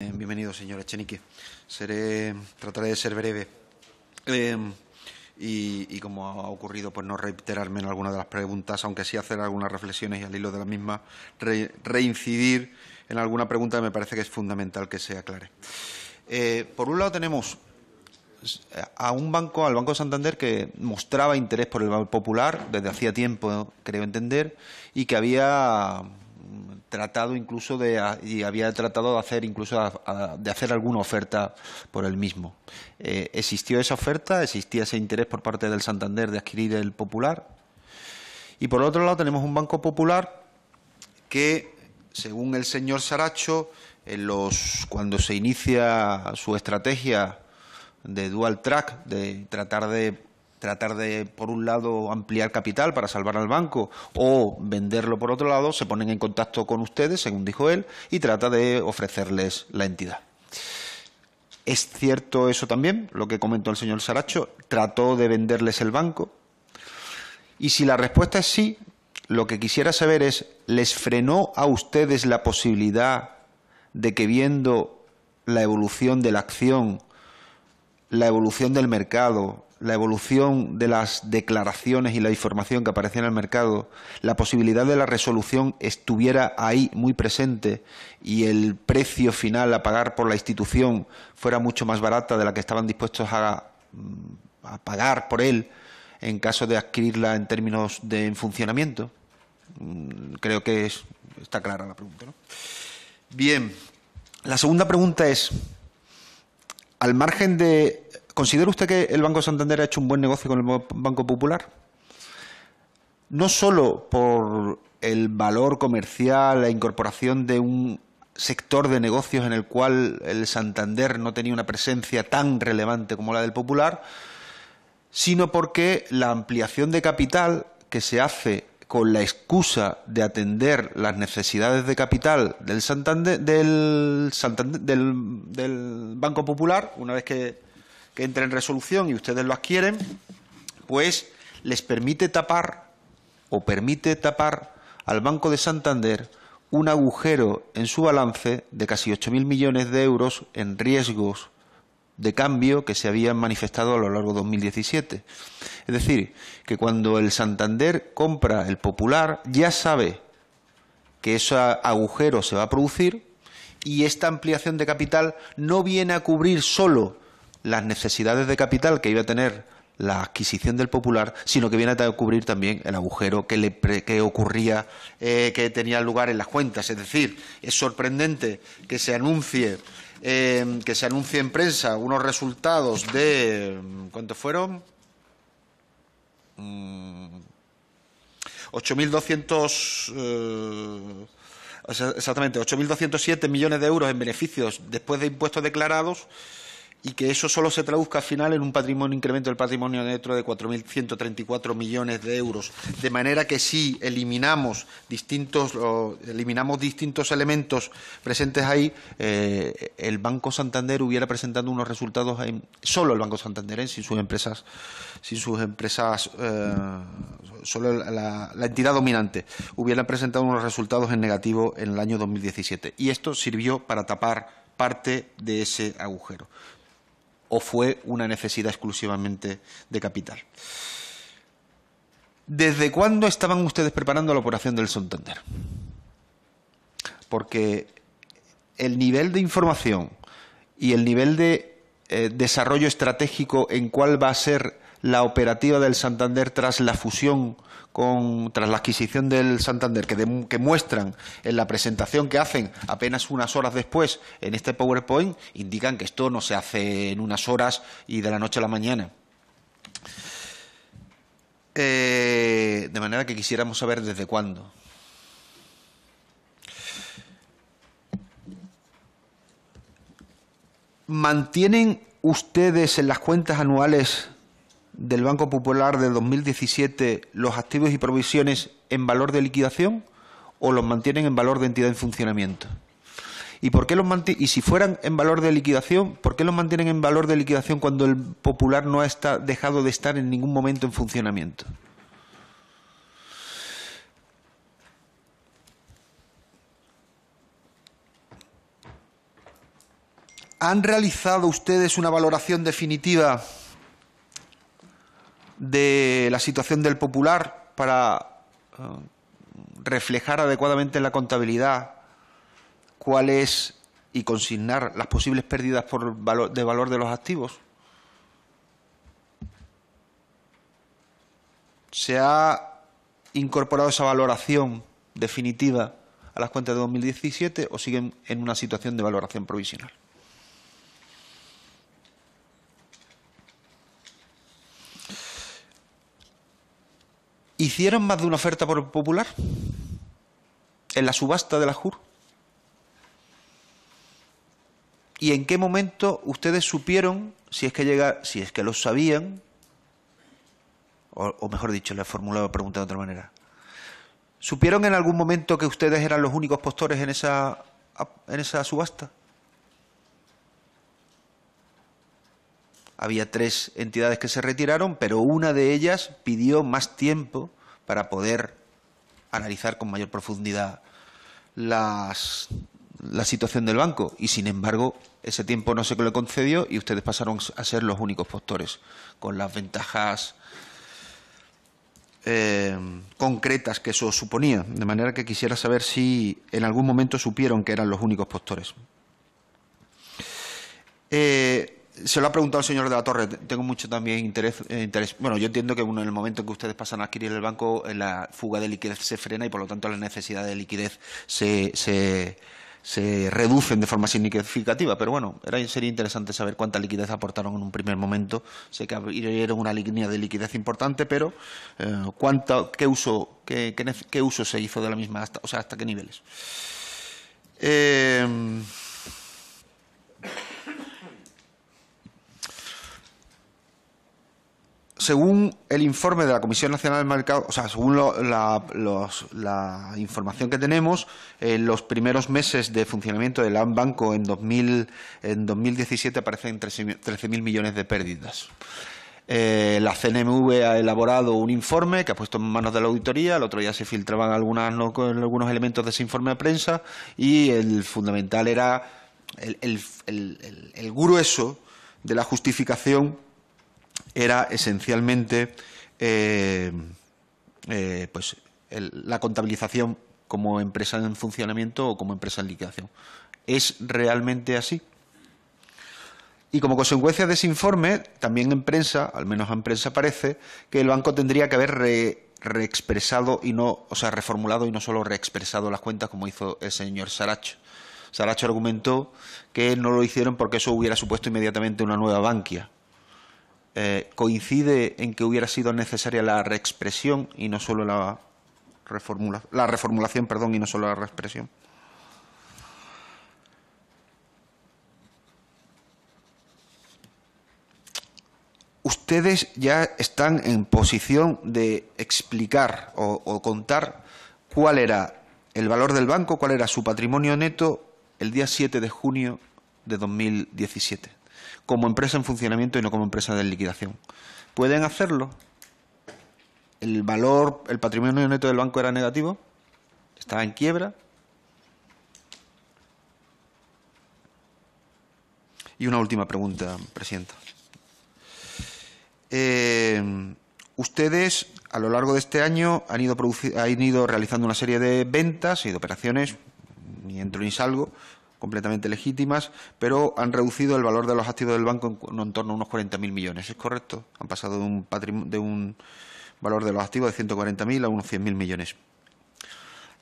Eh, bienvenido, señor Echenique. trataré de ser breve. Em, y, como ha ocurrido, pues no reiterarme en alguna de las preguntas, aunque sí hacer algunas reflexiones y al hilo de la misma reincidir en alguna pregunta que me parece que es fundamental que se aclare. Eh, por un lado tenemos a un banco, al Banco de Santander, que mostraba interés por el Banco popular desde hacía tiempo, creo entender, y que había tratado incluso de ah, y había tratado de hacer incluso ah, ah, de hacer alguna oferta por el mismo. Eh, ¿Existió esa oferta? ¿Existía ese interés por parte del Santander de adquirir el Popular? Y por otro lado tenemos un Banco Popular que, según el señor Saracho, en los, cuando se inicia su estrategia de dual track, de tratar de tratar de, por un lado, ampliar capital para salvar al banco o venderlo por otro lado, se ponen en contacto con ustedes, según dijo él, y trata de ofrecerles la entidad. ¿Es cierto eso también, lo que comentó el señor Saracho? ¿Trató de venderles el banco? Y si la respuesta es sí, lo que quisiera saber es, ¿les frenó a ustedes la posibilidad de que viendo la evolución de la acción, la evolución del mercado, la evolución de las declaraciones y la información que aparecía en el mercado, la posibilidad de la resolución estuviera ahí muy presente y el precio final a pagar por la institución fuera mucho más barata de la que estaban dispuestos a, mm, pagar por él en caso de adquirirla en términos de funcionamiento? Mm, creo que está clara la pregunta. Bien, la segunda pregunta es, al margen de ¿Considera usted que el Banco Santander ha hecho un buen negocio con el Banco Popular? No solo por el valor comercial, la incorporación de un sector de negocios en el cual el Santander no tenía una presencia tan relevante como la del Popular, sino porque la ampliación de capital que se hace con la excusa de atender las necesidades de capital del Santander, del, del Banco Popular, una vez que que entre en resolución y ustedes lo adquieren, pues les permite tapar o permite tapar al Banco de Santander un agujero en su balance de casi 8.000 millones de euros en riesgos de cambio que se habían manifestado a lo largo de 2017. Es decir, que cuando el Santander compra el Popular ya sabe que ese agujero se va a producir y esta ampliación de capital no viene a cubrir solo las necesidades de capital que iba a tener la adquisición del popular, sino que viene a cubrir también el agujero que, le que ocurría, eh, que tenía lugar en las cuentas. Es decir, es sorprendente que se anuncie, em, que se anuncie en prensa unos resultados de em, ¿cuántos fueron? 8.200 mm, eh, exactamente 8.207 millones de euros en beneficios después de impuestos declarados y que eso solo se traduzca al final en un patrimonio incremento del patrimonio neto de 4.134 millones de euros. De manera que si eliminamos distintos, eliminamos distintos elementos presentes ahí, eh, el Banco Santander hubiera presentado unos resultados solo el Banco Santander, ¿eh? sin sus empresas, sin sus empresas, eh, solo la entidad dominante, hubiera presentado unos resultados en negativo en el año 2017. Y esto sirvió para tapar parte de ese agujero o fue una necesidad exclusivamente de capital. ¿Desde cuándo estaban ustedes preparando la operación del Santander? Porque el nivel de información y el nivel de eh, desarrollo estratégico en cuál va a ser la operativa del Santander tras la fusión con, tras la adquisición del Santander, que, que, muestran en la presentación que hacen apenas unas horas después en este PowerPoint, indican que esto no se hace en unas horas y de la noche a la mañana. Eh, de manera que quisiéramos saber desde cuándo. ¿Mantienen ustedes en las cuentas anuales del Banco Popular de 2017 los activos y provisiones en valor de liquidación o los mantienen en valor de entidad en funcionamiento? ¿Y, por qué los si fueran en valor de liquidación, ¿por qué los mantienen en valor de liquidación cuando el Popular no ha dejado de estar en ningún momento en funcionamiento? ¿Han realizado ustedes una valoración definitiva de la situación del popular para eh, reflejar adecuadamente en la contabilidad cuál es y consignar las posibles pérdidas por valor, de valor de los activos. Se ha incorporado esa valoración definitiva a las cuentas de 2017 o siguen en una situación de valoración provisional. hicieron más de una oferta por popular en la subasta de la JUR. ¿Y en qué momento ustedes supieron, si es que llega, si es que lo sabían, o, mejor dicho, le he formulado la pregunta de otra manera, supieron en algún momento que ustedes eran los únicos postores en esa en esa subasta? Había tres entidades que se retiraron, pero una de ellas pidió más tiempo para poder analizar con mayor profundidad la situación del banco. Y sin embargo, ese tiempo no se le concedió y ustedes pasaron a ser los únicos postores, con las ventajas eh, concretas que eso suponía. De manera que quisiera saber si en algún momento supieron que eran los únicos postores. Eh, se lo ha preguntado el señor de la Torre. Tengo mucho también eh, interés, Bueno, yo entiendo que en el momento en que ustedes pasan a adquirir el banco, eh, la fuga de liquidez se frena y por lo tanto las necesidad de liquidez se, se, reducen de forma significativa. Pero bueno, sería interesante saber cuánta liquidez aportaron en un primer momento. Sé que abrieron una línea de liquidez importante, pero eh, qué, uso, uso se hizo de la misma? o sea, ¿hasta qué niveles? Eh. según el informe de la Comisión Nacional del Mercado, o sea, según la, información que tenemos, en los primeros meses de funcionamiento del banco en, 2017 aparecen 13.000 millones de pérdidas. Eh, la CNMV ha elaborado un informe que ha puesto en manos de la auditoría. El otro día se filtraban algunos elementos de ese informe de prensa y el fundamental era el grueso de la justificación era esencialmente eh, eh, pues la contabilización como empresa en funcionamiento o como empresa en liquidación. ¿Es realmente así? Y como consecuencia de ese informe, también en prensa, al menos en prensa parece, que el banco tendría que haber reexpresado y no, o sea, reformulado y no solo reexpresado las cuentas como hizo el señor Saracho. Saracho argumentó que no lo hicieron porque eso hubiera supuesto inmediatamente una nueva banquia. Eh, coincide en que hubiera sido necesaria la reexpresión y no solo la, reformula, la reformulación perdón, y no solo la reexpresión. ustedes ya están en posición de explicar o, o, contar cuál era el valor del banco, cuál era su patrimonio neto el día 7 de junio de 2017 como empresa en funcionamiento y no como empresa de liquidación. ¿Pueden hacerlo? El valor, el patrimonio neto del banco era negativo, estaba en quiebra. Y una última pregunta, presidente. Eh, ustedes a lo largo de este año han ido, han ido realizando una serie de ventas y de operaciones, ni entro ni salgo, completamente legítimas, pero han reducido el valor de los activos del banco en, torno a unos 40.000 millones. ¿Es correcto? Han pasado de un, valor de los activos de 140.000 a unos 100.000 millones.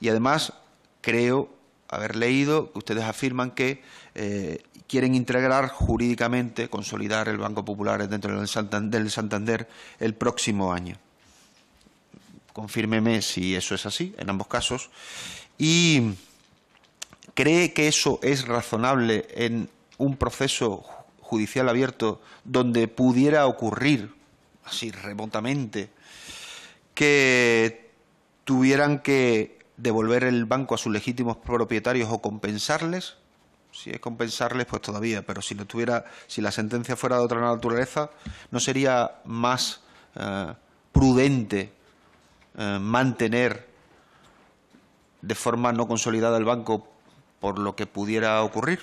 Y además, creo haber leído que ustedes afirman que eh, quieren integrar jurídicamente, consolidar el Banco Popular dentro del Santander, del Santander el próximo año. Confírmeme si eso es así en ambos casos. Y ¿Cree que eso es razonable en un proceso judicial abierto donde pudiera ocurrir, así remotamente, que tuvieran que devolver el banco a sus legítimos propietarios o compensarles? Si es compensarles, pues todavía, pero si, lo tuviera, si la sentencia fuera de otra naturaleza, ¿no sería más eh, prudente eh, mantener de forma no consolidada el banco por lo que pudiera ocurrir.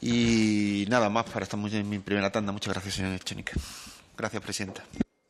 Y nada más para esta muy, mi primera tanda. Muchas gracias, señor Echenique. Gracias, presidenta.